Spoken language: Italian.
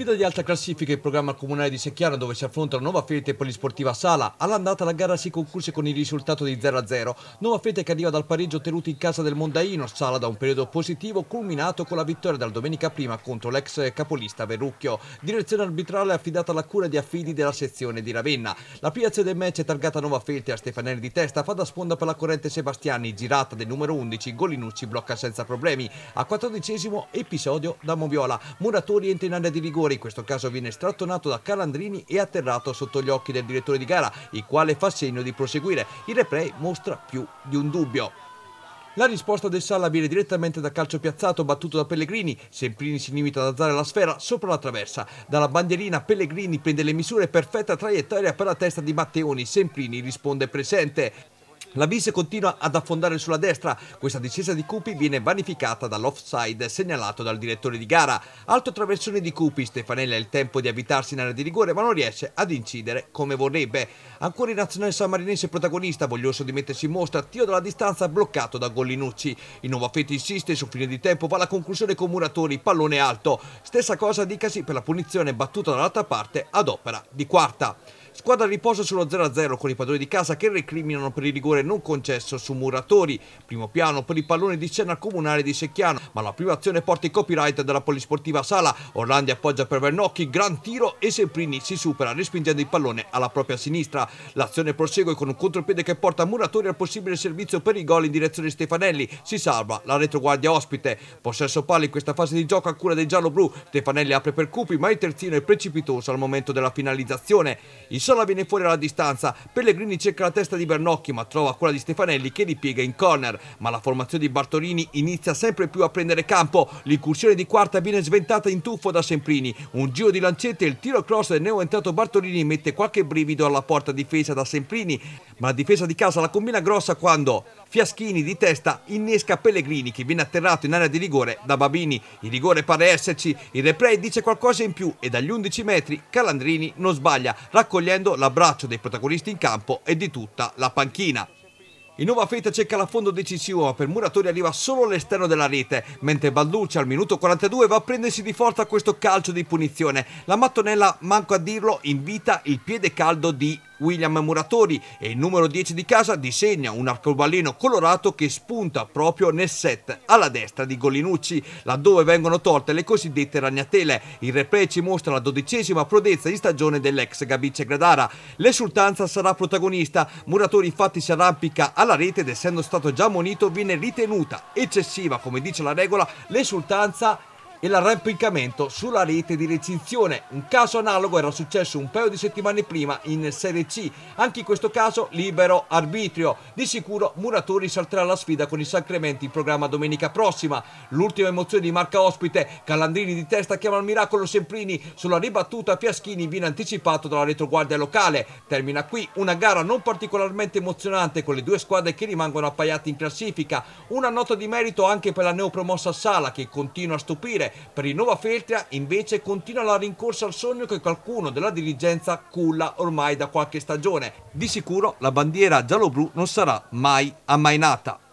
Sfida di alta classifica in programma comunale di Secchiano dove si affronta la Nuova Fete Polisportiva Sala. All'andata la gara si concluse con il risultato di 0-0. Nuova Fete che arriva dal pareggio tenuto in casa del Mondaino, Sala da un periodo positivo culminato con la vittoria dal domenica prima contro l'ex capolista Verrucchio. Direzione arbitrale affidata alla cura di affidi della sezione di Ravenna. La piazza del match è targata Nuova Fete a Stefanelli di testa, fa da sponda per la corrente Sebastiani, girata del numero 11, Golinucci blocca senza problemi. A 14 episodio da Moviola, Muratori entra in area di rigore errore, in questo caso viene strattonato da Calandrini e atterrato sotto gli occhi del direttore di gara, il quale fa segno di proseguire. Il replay mostra più di un dubbio. La risposta del Sala viene direttamente da calcio piazzato battuto da Pellegrini, Semplini si limita ad alzare la sfera sopra la traversa. Dalla bandierina Pellegrini prende le misure perfetta traiettoria per la testa di Matteoni, Semplini risponde presente. La Vise continua ad affondare sulla destra, questa discesa di Cupi viene vanificata dall'offside segnalato dal direttore di gara. Alto traversone di Cupi, Stefanelli ha il tempo di avvitarsi in area di rigore ma non riesce ad incidere come vorrebbe. Ancora in nazionale sammarinese protagonista, voglioso di mettersi in mostra, tiro dalla distanza bloccato da Gollinucci. Il nuovo affetto insiste, sul fine di tempo va alla conclusione con Muratori, pallone alto. Stessa cosa dicasi per la punizione battuta dall'altra parte ad opera di quarta. Squadra riposa sullo 0-0 con i padroni di casa che recriminano per il rigore non concesso su Muratori. Primo piano per il pallone di scena comunale di Secchiano, ma la prima azione porta i copyright della polisportiva Sala. Orlandi appoggia per Vernocchi, gran tiro e Semprini si supera respingendo il pallone alla propria sinistra. L'azione prosegue con un contropiede che porta Muratori al possibile servizio per i gol in direzione Stefanelli. Si salva la retroguardia ospite. Possesso palli in questa fase di gioco a cura dei giallo-blu. Stefanelli apre per Cupi ma il terzino è precipitoso al momento della finalizzazione. Il Sala viene fuori alla distanza, Pellegrini cerca la testa di Bernocchi ma trova quella di Stefanelli che ripiega in corner, ma la formazione di Bartolini inizia sempre più a prendere campo, l'incursione di quarta viene sventata in tuffo da Semprini, un giro di lancette e il tiro cross del neoentrato Bartolini mette qualche brivido alla porta difesa da Semprini ma a difesa di casa la combina grossa quando Fiaschini di testa innesca Pellegrini che viene atterrato in area di rigore da Babini. Il rigore pare esserci, il replay dice qualcosa in più e dagli 11 metri Calandrini non sbaglia, raccogliendo l'abbraccio dei protagonisti in campo e di tutta la panchina. In nuova fetta cerca la fondo decisivo, ma per Muratori arriva solo all'esterno della rete, mentre Balducci al minuto 42 va a prendersi di forza questo calcio di punizione. La mattonella, manco a dirlo, invita il piede caldo di William Muratori e il numero 10 di casa disegna un arcobaleno colorato che spunta proprio nel set alla destra di Golinucci, laddove vengono tolte le cosiddette ragnatele. Il replay ci mostra la dodicesima prodezza di stagione dell'ex Gabice Gradara. L'esultanza sarà protagonista, Muratori infatti si arrampica alla rete ed essendo stato già monito viene ritenuta eccessiva, come dice la regola, l'esultanza e l'arrampicamento sulla rete di recinzione. Un caso analogo era successo un paio di settimane prima in Serie C, anche in questo caso libero arbitrio. Di sicuro Muratori salterà la sfida con il Sacramento in programma domenica prossima. L'ultima emozione di marca ospite, Calandrini di testa chiama al miracolo Semprini, sulla ribattuta Fiaschini viene anticipato dalla retroguardia locale. Termina qui una gara non particolarmente emozionante con le due squadre che rimangono appaiate in classifica. Una nota di merito anche per la neopromossa Sala che continua a stupire per il Nova Feltria invece continua la rincorsa al sogno che qualcuno della dirigenza culla ormai da qualche stagione. Di sicuro la bandiera giallo-blu non sarà mai ammainata.